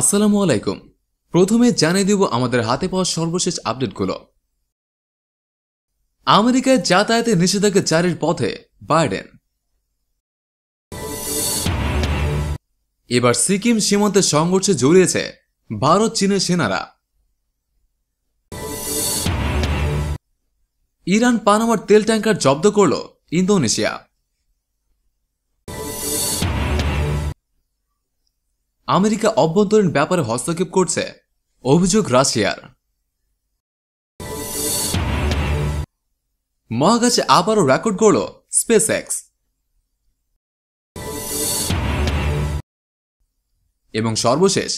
আসসালামু আলাইকুম প্রথমে জানিয়ে দেব আমাদের হাতে পাওয়া সর্বশেষ আপডেটগুলো আমেরিকায় যাতায়াতে নিষেধাজ্ঞা জারির পথে বাইডেন এবার সিকিম সীমান্তে সংঘর্ষে জড়িয়েছে ভারত চীনের সেনারা ইরান পানামার তেল ট্যাঙ্কার জব্দ করল ইন্দোনেশিয়া আমেরিকা অভ্যন্তরীণ ব্যাপারে হস্তক্ষেপ করছে অভিযোগ রাশিয়ার মহাকাশে আবারও রেকর্ড গড়ল স্পেস এক্স এবং সর্বশেষ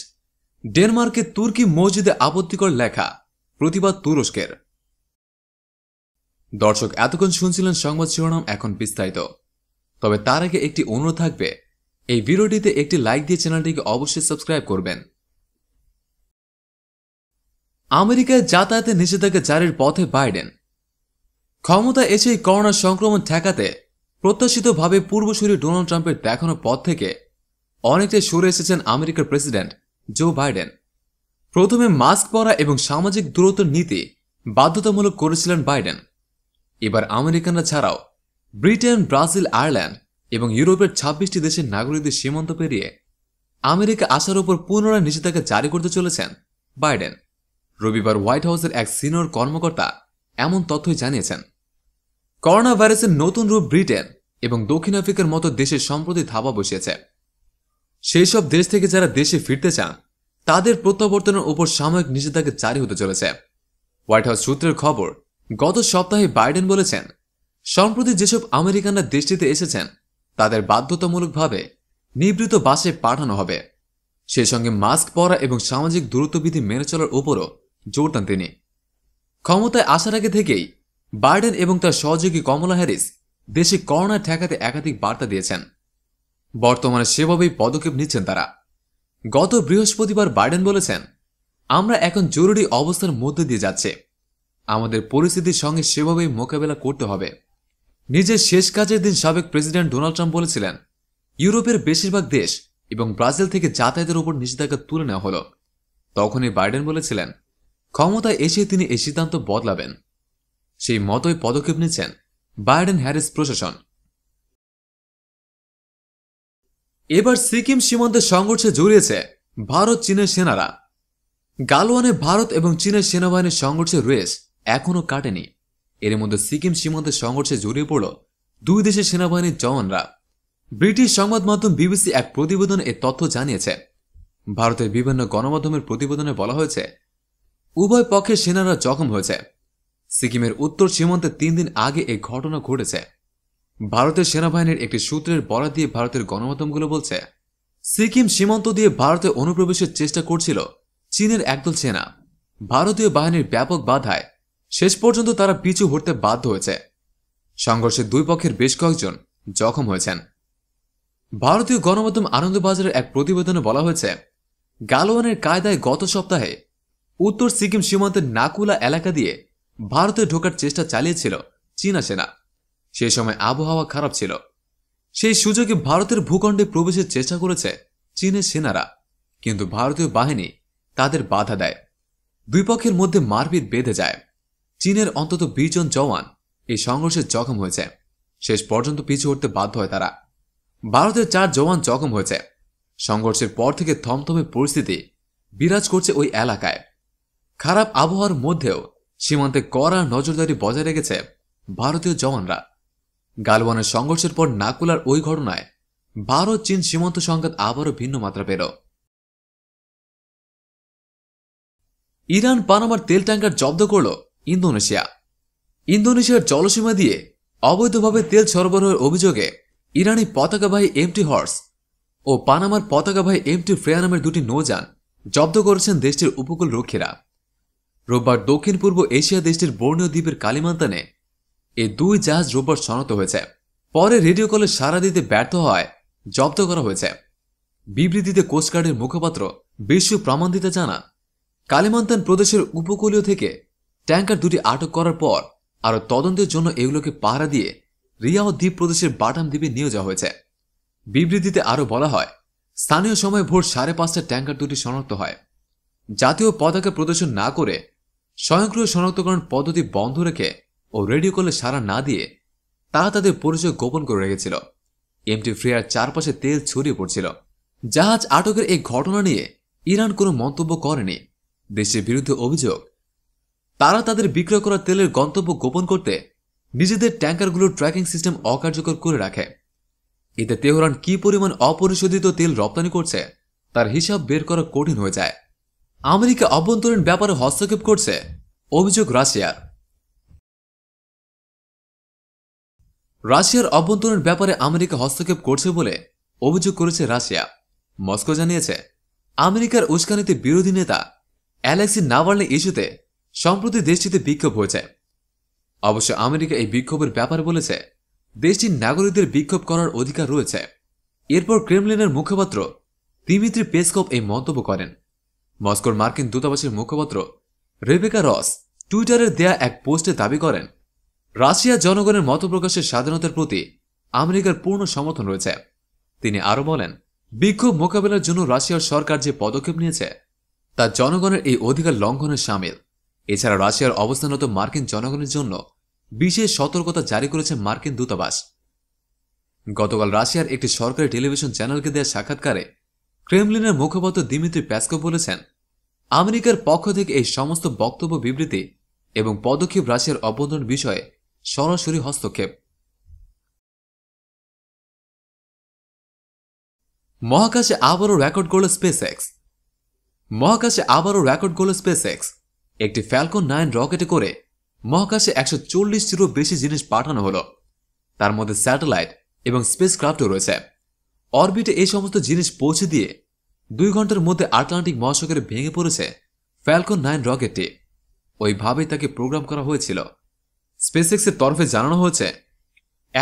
ডেনমার্কে তুর্কি মসজিদে আপত্তিকর লেখা প্রতিবাদ তুরস্কের দর্শক এতক্ষণ শুনছিলেন সংবাদ শিরোনাম এখন বিস্তারিত তবে তার আগে একটি অনুরোধ থাকবে এই ভিডিওটিতে একটি লাইক দিয়ে চ্যানেলটিকে অবশ্যই সাবস্ক্রাইব করবেন আমেরিকায় যাতায়াতে নিষেধাজ্ঞা জারির পথে বাইডেন ক্ষমতা এসে করোনা সংক্রমণ ঠেকাতে প্রত্যাশিতভাবে পূর্বসূরি ডোনাল্ড ট্রাম্পের দেখানো পথ থেকে অনেকটাই সরে এসেছেন আমেরিকার প্রেসিডেন্ট জো বাইডেন প্রথমে মাস্ক পরা এবং সামাজিক দূরত্ব নীতি বাধ্যতামূলক করেছিলেন বাইডেন এবার আমেরিকানরা ছাড়াও ব্রিটেন ব্রাজিল আয়ারল্যান্ড এবং ইউরোপের ছাব্বিশটি দেশের নাগরিকদের সীমান্ত পেরিয়ে আমেরিকা আসার উপর পুনরায় নিষেধাজ্ঞা জারি করতে চলেছেন বাইডেন রবিবার হোয়াইট হাউসের এক সিনিয়র কর্মকর্তা এমন তথ্যই জানিয়েছেন করোনা ভাইরাসের নতুন রূপ ব্রিটেন এবং দক্ষিণ আফ্রিকার মতো দেশের সম্প্রতি ধাবা বসিয়েছে সেই সব দেশ থেকে যারা দেশে ফিরতে চান তাদের প্রত্যাবর্তনের উপর সাময়িক নিষেধাজ্ঞা জারি হতে চলেছে হোয়াইট হাউস সূত্রের খবর গত সপ্তাহে বাইডেন বলেছেন সম্প্রতি যেসব আমেরিকানরা দেশটিতে এসেছেন তাদের বাধ্যতামূলকভাবে নিবৃত বাসে পাঠানো হবে সেই সঙ্গে মাস্ক পরা এবং সামাজিক দূরত্ববিধি মেনে চলার উপরও জোর দেন তিনি ক্ষমতায় আসার আগে থেকেই বাইডেন এবং তার সহযোগী কমলা হ্যারিস দেশে করোনা ঠেকাতে একাধিক বার্তা দিয়েছেন বর্তমানে সেভাবেই পদক্ষেপ নিচ্ছেন তারা গত বৃহস্পতিবার বাইডেন বলেছেন আমরা এখন জরুরি অবস্থার মধ্যে দিয়ে যাচ্ছে আমাদের পরিস্থিতির সঙ্গে সেভাবেই মোকাবেলা করতে হবে নিজের শেষ কাজের দিন সাবেক প্রেসিডেন্ট ডোনাল্ড ট্রাম্প বলেছিলেন ইউরোপের বেশিরভাগ দেশ এবং ব্রাজিল থেকে যাতায়াতের উপর নিষেধাজ্ঞা তুলে নেওয়া হল তখনই বাইডেন বলেছিলেন ক্ষমতায় এসে তিনি এই সিদ্ধান্ত বদলাবেন সেই মতোই পদক্ষেপ নিচ্ছেন বাইডেন হ্যারিস প্রশাসন এবার সিকিম সীমান্তে সংঘর্ষে জড়িয়েছে ভারত চীনের সেনারা গালওয়ানে ভারত এবং চীনের সেনাবাহিনীর সংঘর্ষের রেস এখনও কাটেনি এর মধ্যে সিকিম সীমান্তের সংঘর্ষে জড়িয়ে পড়ল দুই দেশের সেনাবাহিনীর জওয়ানরা ব্রিটিশ সংবাদ মাধ্যম বিবিসি এক প্রতিবেদনে এ তথ্য জানিয়েছে ভারতের বিভিন্ন গণমাধ্যমের প্রতিবেদনে বলা হয়েছে উভয় পক্ষের সেনারা জখম হয়েছে সিকিমের উত্তর সীমান্তে তিন দিন আগে এই ঘটনা ঘটেছে ভারতের সেনাবাহিনীর একটি সূত্রের বরাত দিয়ে ভারতের গণমাধ্যমগুলো বলছে সিকিম সীমান্ত দিয়ে ভারতে অনুপ্রবেশের চেষ্টা করছিল চীনের একদল সেনা ভারতীয় বাহিনীর ব্যাপক বাধায় শেষ পর্যন্ত তারা পিছু হটতে বাধ্য হয়েছে সংঘর্ষে দুই পক্ষের বেশ কয়েকজন জখম হয়েছেন ভারতীয় গণমাধ্যম আনন্দবাজারের এক প্রতিবেদনে বলা হয়েছে গালোয়ানের কায়দায় গত সপ্তাহে উত্তর সিকিম সীমান্তের নাকুলা এলাকা দিয়ে ভারতে ঢোকার চেষ্টা চালিয়েছিল চীনা সেনা সে সময় আবহাওয়া খারাপ ছিল সেই সুযোগে ভারতের ভূখণ্ডে প্রবেশের চেষ্টা করেছে চীনের সেনারা কিন্তু ভারতীয় বাহিনী তাদের বাধা দেয় দুই পক্ষের মধ্যে মারপিট বেঁধে যায় চীনের অন্তত বিশ জন জওয়ান এই সংঘর্ষে জখম হয়েছে শেষ পর্যন্ত পিছু হটতে বাধ্য হয় তারা ভারতের চার জওয়ান জখম হয়েছে সংঘর্ষের পর থেকে থমথমে পরিস্থিতি বিরাজ করছে ওই এলাকায় খারাপ আবহাওয়ার মধ্যেও সীমান্তে কড়া নজরদারি বজায় রেখেছে ভারতীয় জওয়ানরা গালওয়ানের সংঘর্ষের পর নাকুলার ওই ঘটনায় ভারত চীন সীমান্ত সংঘাত আবারও ভিন্ন মাত্রা পেল ইরান পানামার তেল ট্যাঙ্কার জব্দ করল ইন্দোনেশিয়া ইন্দোনেশিয়ার জলসীমা দিয়ে অবৈধভাবে তেল সরবরাহের অভিযোগে ইরানি পতাকাবাহী এমটি হর্স ও পানামার পতাকাবাহী এমটি ফ্রেয়া নামের দুটি নৌযান জব্দ করেছেন দেশটির উপকূল রক্ষীরা রোববার দক্ষিণ পূর্ব এশিয়া দেশটির বর্ণীয় দ্বীপের কালিমান্তানে এ দুই জাহাজ রোববার শনাক্ত হয়েছে পরে রেডিও কলে সারা দিতে ব্যর্থ হয় জব্দ করা হয়েছে বিবৃতিতে কোস্টগার্ডের মুখপাত্র বিশ্ব প্রামান্তিতে জানা কালিমান্তান প্রদেশের উপকূলীয় থেকে ট্যাঙ্কার দুটি আটক করার পর আরও তদন্তের জন্য এগুলোকে পাহারা দিয়ে রিয়াও দ্বীপ প্রদেশের বাটাম দ্বীপে নিয়ে যাওয়া হয়েছে বিবৃতিতে আরও বলা হয় স্থানীয় সময় ভোর সাড়ে পাঁচটা ট্যাঙ্কার দুটি শনাক্ত হয় জাতীয় পতাকা প্রদর্শন না করে স্বয়ংক্রিয় শনাক্তকরণ পদ্ধতি বন্ধ রেখে ও রেডিও কলে সাড়া না দিয়ে তারা তাদের পরিচয় গোপন করে রেখেছিল এমটি ফ্রিয়ার চারপাশে তেল ছড়িয়ে পড়ছিল জাহাজ আটকের এই ঘটনা নিয়ে ইরান কোনো মন্তব্য করেনি দেশের বিরুদ্ধে অভিযোগ তারা তাদের বিক্রয় করা তেলের গন্তব্য গোপন করতে নিজেদের ট্যাঙ্কারগুলোর ট্র্যাকিং সিস্টেম অকার্যকর করে রাখে এতে তেহরান কি পরিমাণ অপরিশোধিত তেল রপ্তানি করছে তার হিসাব বের করা কঠিন হয়ে যায় আমেরিকা অভ্যন্তরীণ ব্যাপারে হস্তক্ষেপ করছে অভিযোগ রাশিয়ার রাশিয়ার অভ্যন্তরীণ ব্যাপারে আমেরিকা হস্তক্ষেপ করছে বলে অভিযোগ করেছে রাশিয়া মস্কো জানিয়েছে আমেরিকার উস্কানিতে বিরোধী নেতা অ্যালেক্সি নাভার্লি ইস্যুতে সম্প্রতি দেশটিতে বিক্ষোভ হয়েছে অবশ্য আমেরিকা এই বিক্ষোভের ব্যাপার বলেছে দেশটির নাগরিকদের বিক্ষোভ করার অধিকার রয়েছে এরপর ক্রেমলিনের মুখপাত্র দিমিত্রি পেসকপ এই মন্তব্য করেন মস্কোর মার্কিন দূতাবাসের মুখপাত্র রেবেকা রস টুইটারের দেয়া এক পোস্টে দাবি করেন রাশিয়া জনগণের মত প্রকাশের স্বাধীনতার প্রতি আমেরিকার পূর্ণ সমর্থন রয়েছে তিনি আরও বলেন বিক্ষোভ মোকাবেলার জন্য রাশিয়ার সরকার যে পদক্ষেপ নিয়েছে তা জনগণের এই অধিকার লঙ্ঘনের সামিল এছাড়া রাশিয়ার অবস্থানরত মার্কিন জনগণের জন্য বিশেষ সতর্কতা জারি করেছে মার্কিন দূতাবাস গতকাল রাশিয়ার একটি সরকারি টেলিভিশন চ্যানেলকে দেওয়া সাক্ষাৎকারে ক্রেমলিনের মুখপাত্র দিমিত্রি প্যাসকো বলেছেন আমেরিকার পক্ষ থেকে এই সমস্ত বক্তব্য বিবৃতি এবং পদক্ষেপ রাশিয়ার অভ্যন্তরীণ বিষয়ে সরাসরি হস্তক্ষেপ মহাকাশে আবারও রেকর্ড করল স্পেস এক্স মহাকাশে আবারও রেকর্ড করল স্পেস এক্স একটি ফ্যালকন নাইন রকেটে করে মহাকাশে একশো চল্লিশটিরও বেশি জিনিস পাঠানো হলো তার মধ্যে স্যাটেলাইট এবং স্পেসক্রাফটও রয়েছে অরবিটে এই সমস্ত জিনিস পৌঁছে দিয়ে দুই ঘন্টার মধ্যে আটলান্টিক মহাসাগরে ভেঙে পড়েছে ফ্যালকন নাইন রকেটটি ওইভাবেই তাকে প্রোগ্রাম করা হয়েছিল স্পেসএক্সের তরফে জানানো হয়েছে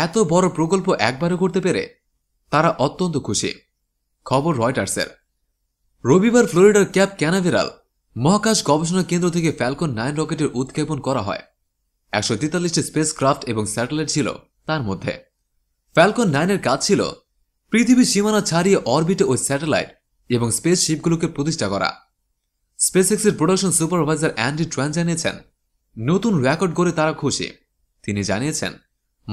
এত বড় প্রকল্প একবারে করতে পেরে তারা অত্যন্ত খুশি খবর রয়টার্সের রবিবার ফ্লোরিডার ক্যাপ ক্যানাভেরাল মহাকাশ গবেষণা কেন্দ্র থেকে ফ্যালকন নাইন রকেটের উৎক্ষেপণ করা হয় একশো তেতাল্লিশটি স্পেস ক্রাফট এবং স্যাটেলাইট ছিল তার মধ্যে ফ্যালকন নাইনের কাজ ছিল পৃথিবীর সীমানা ছাড়িয়ে অরবিটে ওই স্যাটেলাইট এবং স্পেস শিপগুলোকে প্রতিষ্ঠা করা স্পেস এক্সের প্রোডাকশন সুপারভাইজার অ্যান্ডি ট্রান জানিয়েছেন নতুন রেকর্ড করে তারা খুশি তিনি জানিয়েছেন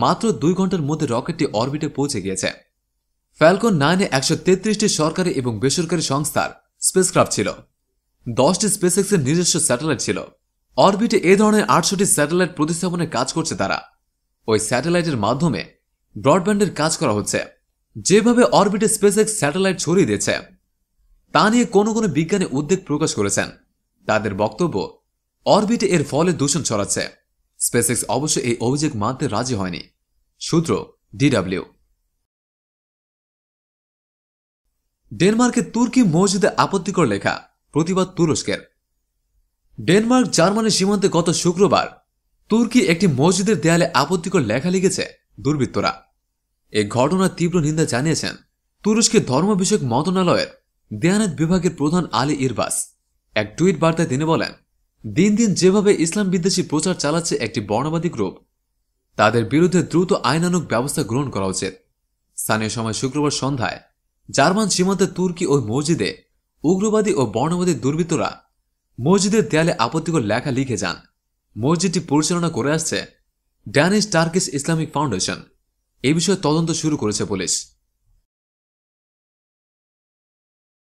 মাত্র দুই ঘন্টার মধ্যে রকেটটি অরবিটে পৌঁছে গিয়েছে ফ্যালকন নাইনে একশো তেত্রিশটি সরকারি এবং বেসরকারি সংস্থার স্পেসক্রাফ্ট ছিল দশটি স্পেসএক্সের নিজস্ব স্যাটেলাইট ছিল অরবিটে এ ধরনের আটশোটি স্যাটেলাইট প্রতিস্থাপনের কাজ করছে তারা ওই স্যাটেলাইটের মাধ্যমে ব্রডব্যান্ডের কাজ করা হচ্ছে যেভাবে অরবিটে স্পেসএক্স স্যাটেলাইট ছড়িয়ে দিয়েছে তা নিয়ে কোনো কোনো বিজ্ঞানী উদ্বেগ প্রকাশ করেছেন তাদের বক্তব্য অরবিটে এর ফলে দূষণ ছড়াচ্ছে স্পেসএক্স অবশ্য এই অভিযোগ মানতে রাজি হয়নি সূত্র ডিডাব্লিউ ডেনমার্কে তুর্কি মসজিদে আপত্তিকর লেখা প্রতিবাদ তুরস্কের ডেনমার্ক জার্মানির সীমান্তে গত শুক্রবার তুর্কি একটি মসজিদের দেয়ালে আপত্তিকর লেখা লিখেছে দুর্বৃত্তরা এই ঘটনার তীব্র নিন্দা জানিয়েছেন তুরস্কের ধর্ম বিষয়ক মন্ত্রণালয়ের দেয়ানাত বিভাগের প্রধান আলী ইরবাস এক টুইট বার্তায় তিনি বলেন দিন দিন যেভাবে ইসলাম বিদ্বেষী প্রচার চালাচ্ছে একটি বর্ণবাদী গ্রুপ তাদের বিরুদ্ধে দ্রুত আইনানুক ব্যবস্থা গ্রহণ করা উচিত স্থানীয় সময় শুক্রবার সন্ধ্যায় জার্মান সীমান্তে তুর্কি ওই মসজিদে উগ্রবাদী ও বর্ণবাদী দুর্বৃত্তরা মসজিদের দেয়ালে আপত্তিকর লেখা লিখে যান মসজিদটি পরিচালনা করে আসছে ড্যানিশ টার্কিশ ইসলামিক ফাউন্ডেশন এ বিষয়ে তদন্ত শুরু করেছে পুলিশ